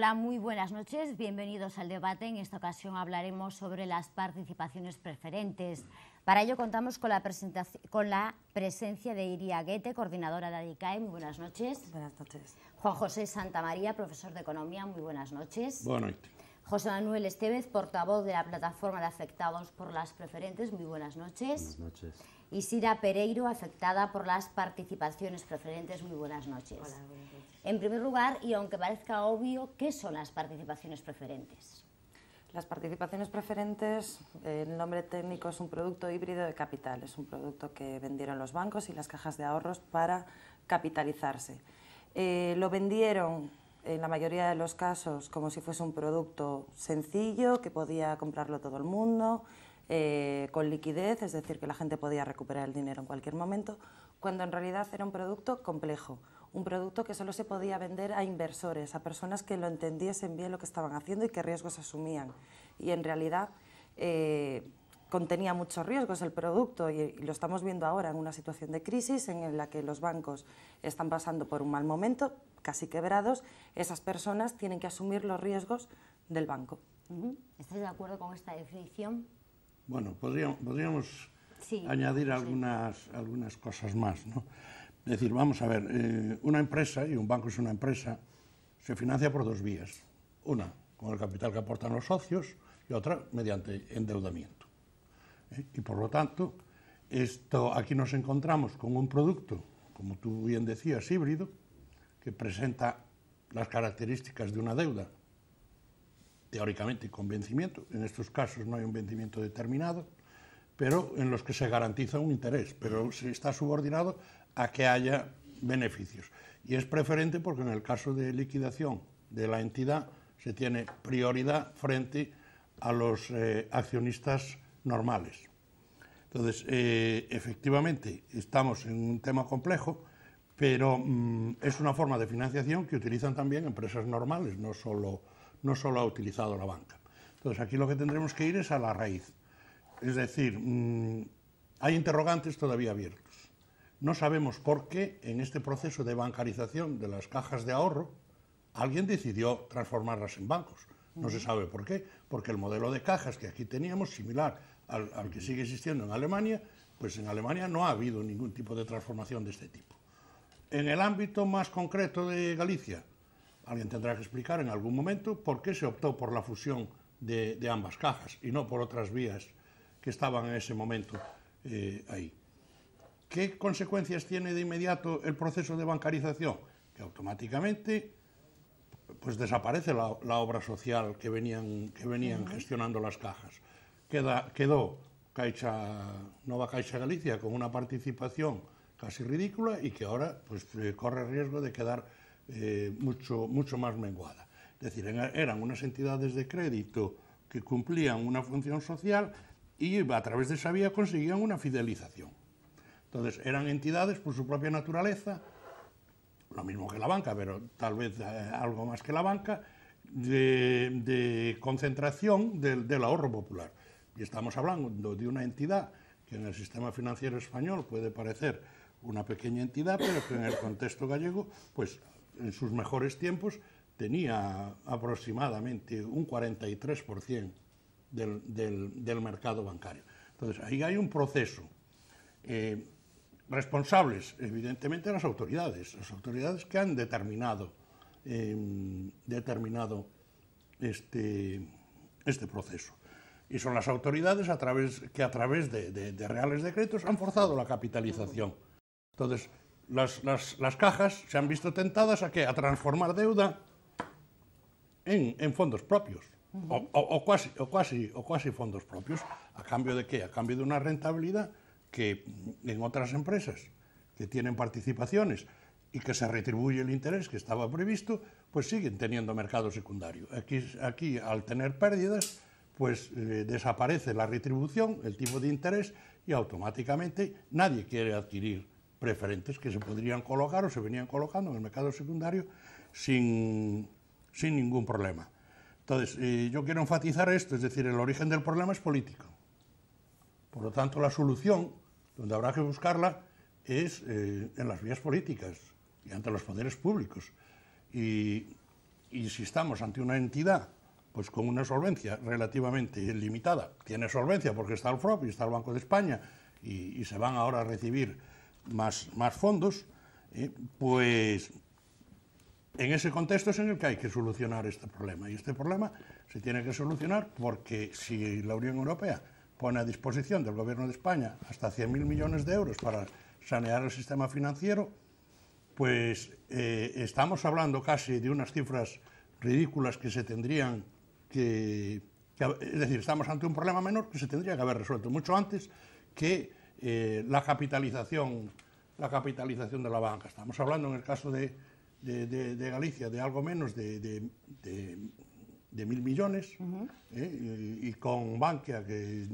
Hola, muy buenas noches. Bienvenidos al debate. En esta ocasión hablaremos sobre las participaciones preferentes. Para ello contamos con la, con la presencia de Iria Guete, coordinadora de ADICAE. Muy buenas noches. Buenas noches. Juan José Santamaría, profesor de Economía. Muy buenas noches. Buenas noches. José Manuel Estevez, portavoz de la plataforma de afectados por las preferentes. Muy buenas noches. Buenas noches. Isira Pereiro, afectada por las participaciones preferentes. Muy buenas noches. En primer lugar, y aunque parezca obvio, ¿qué son las participaciones preferentes? Las participaciones preferentes, eh, el nombre técnico es un producto híbrido de capital, es un producto que vendieron los bancos y las cajas de ahorros para capitalizarse. Eh, lo vendieron en la mayoría de los casos como si fuese un producto sencillo que podía comprarlo todo el mundo, eh, con liquidez, es decir, que la gente podía recuperar el dinero en cualquier momento, cuando en realidad era un producto complejo, un producto que solo se podía vender a inversores, a personas que lo entendiesen bien lo que estaban haciendo y qué riesgos asumían. Y en realidad eh, contenía muchos riesgos el producto y, lo estamos viendo ahora en una situación de crisis en la que los bancos están pasando por un mal momento, casi quebrados, esas personas tienen que asumir los riesgos del banco. ¿Estáis de acuerdo con esta definición? Bueno, podríamos, añadir algunas, algunas cosas más. Es decir, vamos a ver, eh, una empresa, y un banco es una empresa, se financia por dos vías. Una, con el capital que aportan los socios, y otra, mediante endeudamiento. ¿eh? Y por lo tanto, esto, aquí nos encontramos con un producto, como tú bien decías, híbrido, que presenta las características de una deuda, teóricamente con vencimiento, en estos casos no hay un vencimiento determinado, pero en los que se garantiza un interés, pero se está subordinado a que haya beneficios. Y es preferente porque en el caso de liquidación de la entidad se tiene prioridad frente a los eh, accionistas normales. Entonces, eh, efectivamente, estamos en un tema complejo, pero mm, es una forma de financiación que utilizan también empresas normales, no solo no solo ha utilizado la banca. Entonces aquí lo que tendremos que ir es a la raíz. Es decir, mm, hay interrogantes todavía abiertos. No sabemos por qué en este proceso de bancarización de las cajas de ahorro alguien decidió transformarlas en bancos. No se sabe por qué, porque el modelo de cajas que aquí teníamos, similar al que sigue existiendo en Alemania, pues en Alemania no ha habido ningún tipo de transformación de este tipo. En el ámbito más concreto de Galicia, alguien tendrá que explicar en algún momento por qué se optó por la fusión de, de ambas cajas y no por otras vías que estaban en ese momento eh, ahí. ¿Qué consecuencias tiene de inmediato el proceso de bancarización? Que automáticamente pues desaparece la, la obra social que venían, que venían uh -huh. gestionando las cajas. Queda, quedó Caixa, Nova Caixa Galicia con una participación casi ridícula y que ahora pues, eh, corre riesgo de quedar Eh, mucho, mucho más menguada. Es decir, eran unas entidades de crédito que cumplían una función social y a través de esa vía conseguían una fidelización. Entonces, eran entidades por su propia naturaleza, lo mismo que la banca, pero tal vez eh, algo más que la banca, de, concentración del, del ahorro popular. Y estamos hablando de una entidad que en el sistema financiero español puede parecer una pequeña entidad, pero que en el contexto gallego, pues en sus mejores tiempos tenía aproximadamente un 43% del, mercado bancario. Entonces, ahí hay un proceso. Eh, responsables, evidentemente, las autoridades, las autoridades que han determinado, em, determinado este, este proceso. Y son las autoridades a través, que a través de, de reales decretos han forzado la capitalización. Entonces, las, cajas se han visto tentadas a, que a transformar deuda en, fondos propios, o, o, fondos propios. ¿A cambio de qué? A cambio de una rentabilidad que mm, en otras empresas que tienen participaciones y que se retribuye el interés que estaba previsto, pues siguen teniendo mercado secundario. Aquí, al tener pérdidas, pues eh, desaparece la retribución, el tipo de interés, y automáticamente nadie quiere adquirir preferentes que se podrían colocar o se venían colocando en el mercado secundario sin, sin ningún problema. Entonces, eh, yo quiero enfatizar esto, es decir, el origen del problema es político. Por lo tanto, la solución, donde habrá que buscarla, es eh, en las vías políticas y ante los poderes públicos. Y, y si estamos ante una entidad pues con una solvencia relativamente limitada. Tiene solvencia porque está el FROP y está el Banco de España y, y se van ahora a recibir más, fondos, eh, pues en ese contexto es en el que hay que solucionar este problema. Y este problema se tiene que solucionar porque si la Unión Europea pone a disposición del Gobierno de España hasta 100.000 millones de euros para sanear el sistema financiero, pues eh, estamos hablando casi de unas cifras ridículas que se tendrían que... Es decir, estamos ante un problema menor que se tendría que haber resuelto mucho antes que eh, la capitalización la capitalización de la banca. Estamos hablando en el caso de, Galicia de algo menos de, mil millones eh, y, con Bankia que,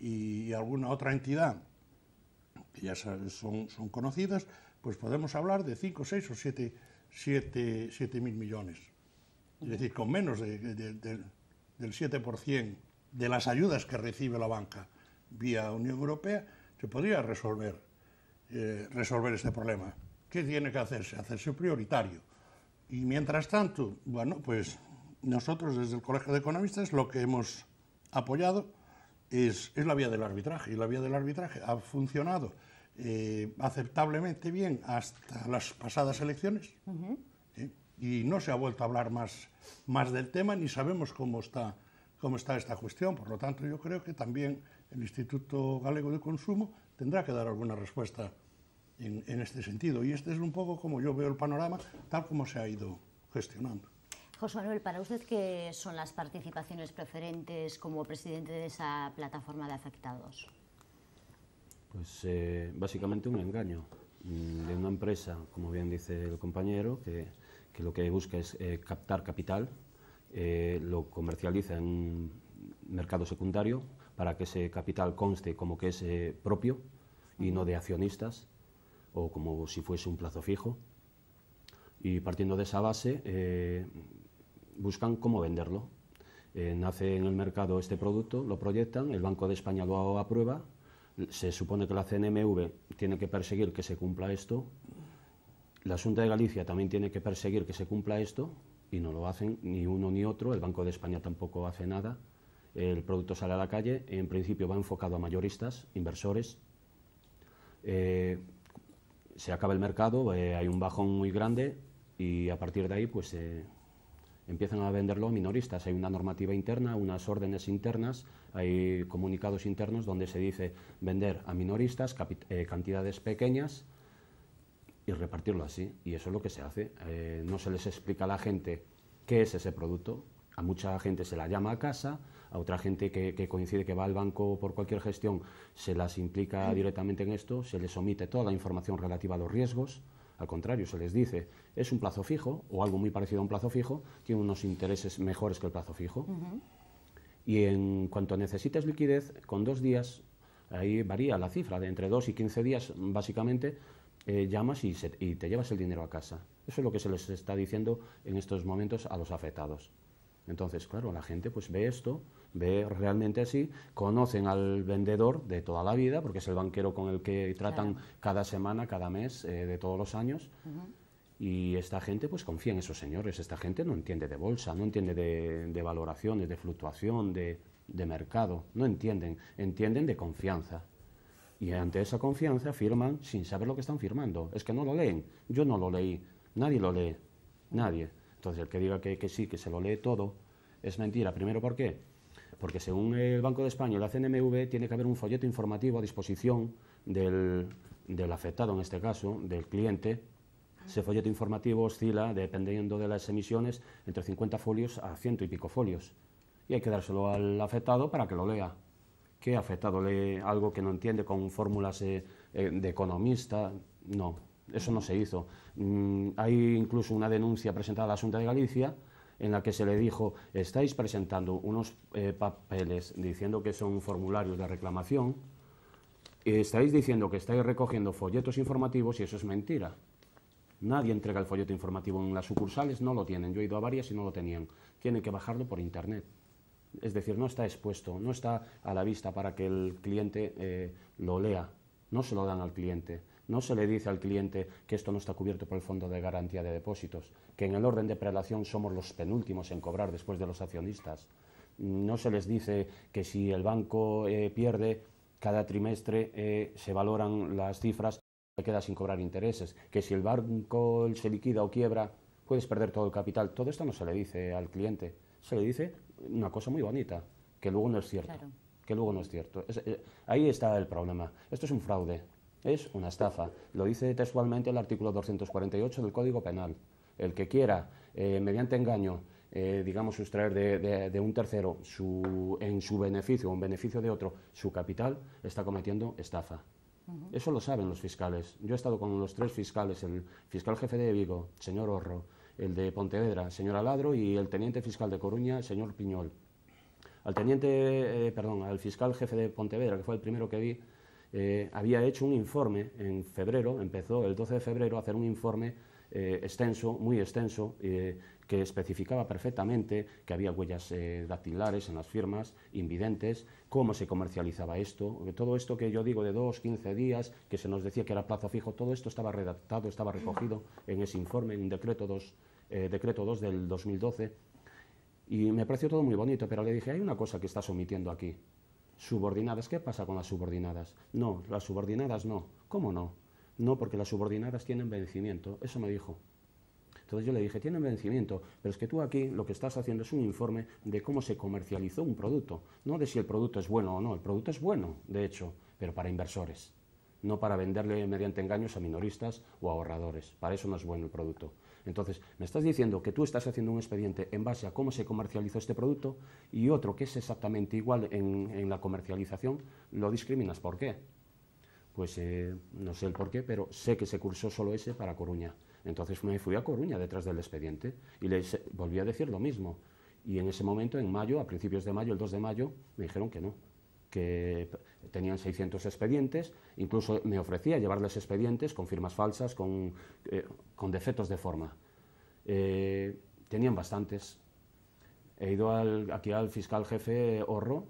y, alguna otra entidad que ya son, conocidas, pues podemos hablar de cinco seis o 7 siete, mil millones. Es decir, con menos del 7% de las ayudas que recibe la banca vía Unión Europea, se podría resolver, eh, resolver este problema. ¿Qué tiene que hacerse? Hacerse prioritario. Y mientras tanto, bueno, pues nosotros desde el Colegio de Economistas lo que hemos apoyado es, es la vía del arbitraje. Y la vía del arbitraje ha funcionado eh, aceptablemente bien hasta las pasadas elecciones. ¿eh? Y no se ha vuelto a hablar más, más del tema, ni sabemos cómo está, cómo está esta cuestión. Por lo tanto, yo creo que también el Instituto Galego de Consumo tendrá que dar alguna respuesta en, este sentido. Y este es un poco como yo veo el panorama, tal como se ha ido gestionando. José Manuel, para usted, ¿qué son las participaciones preferentes como presidente de esa plataforma de afectados? Pues eh, básicamente un engaño mm, de una empresa, como bien dice el compañero, que, lo que busca es eh, captar capital, eh, lo comercializa en un mercado secundario para que ese capital conste como que es eh, propio y no de accionistas o como si fuese un plazo fijo. Y partiendo de esa base, eh, buscan cómo venderlo. Eh, nace en el mercado este producto, lo proyectan, el Banco de España lo aprueba, se supone que la CNMV tiene que perseguir que se cumpla esto, la Asunta de Galicia también tiene que perseguir que se cumpla esto, y no lo hacen ni uno ni otro, el Banco de España tampoco hace nada el producto sale a la calle, en principio va enfocado a mayoristas, inversores. Eh, se acaba el mercado, eh, hay un bajón muy grande y a partir de ahí pues eh, empiezan a venderlo a minoristas. Hay una normativa interna, unas órdenes internas, hay comunicados internos donde se dice vender a minoristas cantidades pequeñas y repartirlo así. Y eso es lo que se hace. no se les explica a la gente qué es ese producto, a mucha gente se la llama a casa, a otra gente que, coincide que va al banco por cualquier gestión se las implica directamente en esto, se les omite toda la información relativa a los riesgos. Al contrario, se les dice, es un plazo fijo o algo muy parecido a un plazo fijo, tiene unos intereses mejores que el plazo fijo. Y en cuanto necesites liquidez, con dos días, ahí varía la cifra, de entre dos y quince días básicamente, eh, llamas y te llevas el dinero a casa. Eso es lo que se les está diciendo en estos momentos a los afectados. Entonces, claro, la gente pues ve esto, ve realmente así, conocen al vendedor de toda la vida, porque es el banquero con el que tratan cada semana, cada mes, eh, de todos los años. Y esta gente pues confía en esos señores, esta gente no entiende de bolsa, no entiende de, valoraciones, de fluctuación, de, mercado, no entienden, entienden de confianza. Y ante esa confianza firman sin saber lo que están firmando. Es que no lo leen, yo no lo leí, nadie lo lee, nadie. Entonces, el que diga que, sí, que se lo lee todo, es mentira. Primero, ¿por qué? Porque según el Banco de España, la CNMV, tiene que haber un folleto informativo a disposición del, afectado, en este caso, del cliente, ese folleto informativo oscila, dependiendo de las emisiones, entre 50 folios a ciento y pico folios. Y hay que dárselo al afectado para que lo lea. ¿Qué afectado lee algo que no entiende con fórmulas eh, eh, de economista? No. Eso no se hizo. Mm, hay incluso una denuncia presentada a la Asunta de Galicia en la que se le dijo, estáis presentando unos eh, papeles diciendo que son formularios de reclamación, y estáis diciendo que estáis recogiendo folletos informativos y eso es mentira. Nadie entrega el folleto informativo en las sucursales, no lo tienen. Yo he ido a varias y no lo tenían. Tienen que bajarlo por internet. Es decir, no está expuesto, no está a la vista para que el cliente eh, lo lea. No se lo dan al cliente. No se le dice al cliente que esto no está cubierto por el Fondo de Garantía de Depósitos, que en el orden de prelación somos los penúltimos en cobrar después de los accionistas. No se les dice que si el banco eh, pierde, cada trimestre eh, se valoran las cifras, se queda sin cobrar intereses, que si el banco se liquida o quiebra, puedes perder todo el capital. Todo esto no se le dice al cliente, se le dice una cosa muy bonita, que luego no es cierto. Que luego no es cierto. Eh, ahí está el problema. Esto es un fraude. Es una estafa. Lo dice textualmente el artículo 248 del Código Penal. El que quiera, eh, mediante engaño, eh, digamos, sustraer de, un tercero su, en su beneficio o en beneficio de otro su capital, está cometiendo estafa. Eso lo saben los fiscales. Yo he estado con los tres fiscales, el fiscal jefe de Vigo, señor Orro el de Pontevedra, señor Aladro, y el teniente fiscal de Coruña, señor Piñol. Al teniente, eh, perdón, al fiscal jefe de Pontevedra, que fue el primero que vi, eh, había hecho un informe en febrero, empezó el 12 de febrero a hacer un informe eh, extenso, muy extenso, eh, que especificaba perfectamente que había huellas dactilares en las firmas, invidentes, cómo se comercializaba esto, todo esto que yo digo de dos, 15 días, que se nos decía que era plazo fijo, todo esto estaba redactado, estaba recogido en ese informe, en un decreto decreto 2 del 2012. Y me pareció todo muy bonito, pero le dije, hay una cosa que estás omitiendo aquí subordinadas. ¿Qué pasa con las subordinadas? No, las subordinadas no. ¿Cómo no? No, porque las subordinadas tienen vencimiento. Eso me dijo. Entonces yo le dije, tienen vencimiento, pero es que tú aquí lo que estás haciendo es un informe de cómo se comercializó un producto, no de si el producto es bueno o no. El producto es bueno, de hecho, pero para inversores, no para venderle mediante engaños a minoristas o ahorradores. Para eso no es bueno el producto. Entonces, me estás diciendo que tú estás haciendo un expediente en base a cómo se comercializó este producto y otro que es exactamente igual en, la comercialización, lo discriminas. ¿Por qué? Pues eh, no sé el por qué, pero sé que se cursó solo ese para Coruña. Entonces me fui a Coruña detrás del expediente y les volví a decir lo mismo. Y en ese momento, en mayo, a principios de mayo, el 2 de mayo, me dijeron que no, que tenían 600 expedientes, incluso me ofrecía llevarles expedientes con firmas falsas, con, eh, con defectos de forma. Eh, tenían bastantes. He ido aquí al fiscal jefe Horro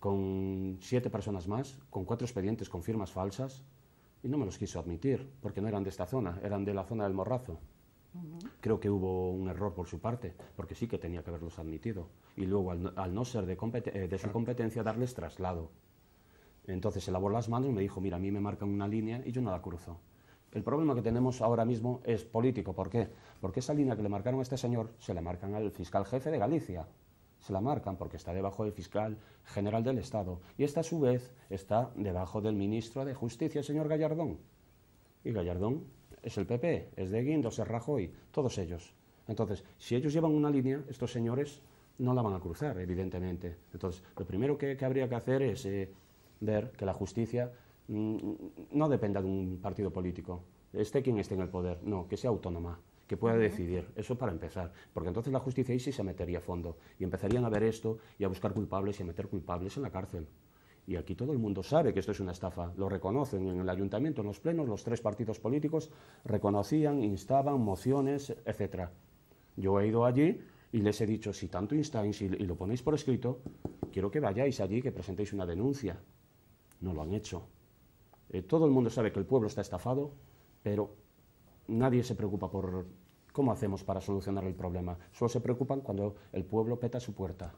con siete personas más, con cuatro expedientes con firmas falsas, y no me los quiso admitir, porque no eran de esta zona, eran de la zona del Morrazo. Creo que hubo un error por su parte, porque sí que tenía que haberlos admitido. Y luego, al no, ser de, eh, de, su competencia, darles traslado. Entonces se lavó las manos y me dijo, mira, a mí me marcan una línea y yo no la cruzo. El problema que tenemos ahora mismo es político. ¿Por qué? Porque esa línea que le marcaron a este señor se la marcan al fiscal jefe de Galicia. Se la marcan porque está debajo del fiscal general del Estado. Y esta, a su vez, está debajo del ministro de Justicia, el señor Gallardón. Y Gallardón es el PP, es de Guindos, es Rajoy, todos ellos. Entonces, si ellos llevan una línea, estos señores no la van a cruzar, evidentemente. Entonces, lo primero que, habría que hacer es eh, ver que la justicia mm, mm, no dependa de un partido político, esté quien esté en el poder, no, que sea autónoma, que pueda decidir, eso para empezar, porque entonces la justicia ahí sí se metería a fondo y empezarían a ver esto y a buscar culpables y a meter culpables en la cárcel. Y aquí todo el mundo sabe que esto es una estafa, lo reconocen en el ayuntamiento, en los plenos, los tres partidos políticos reconocían, instaban, mociones, etc. Yo he ido allí y les he dicho, si tanto instáis y lo ponéis por escrito, quiero que vayáis allí, que presentéis una denuncia. No lo han hecho. Eh, todo el mundo sabe que el pueblo está estafado, pero nadie se preocupa por cómo hacemos para solucionar el problema. Solo se preocupan cuando el pueblo peta su puerta.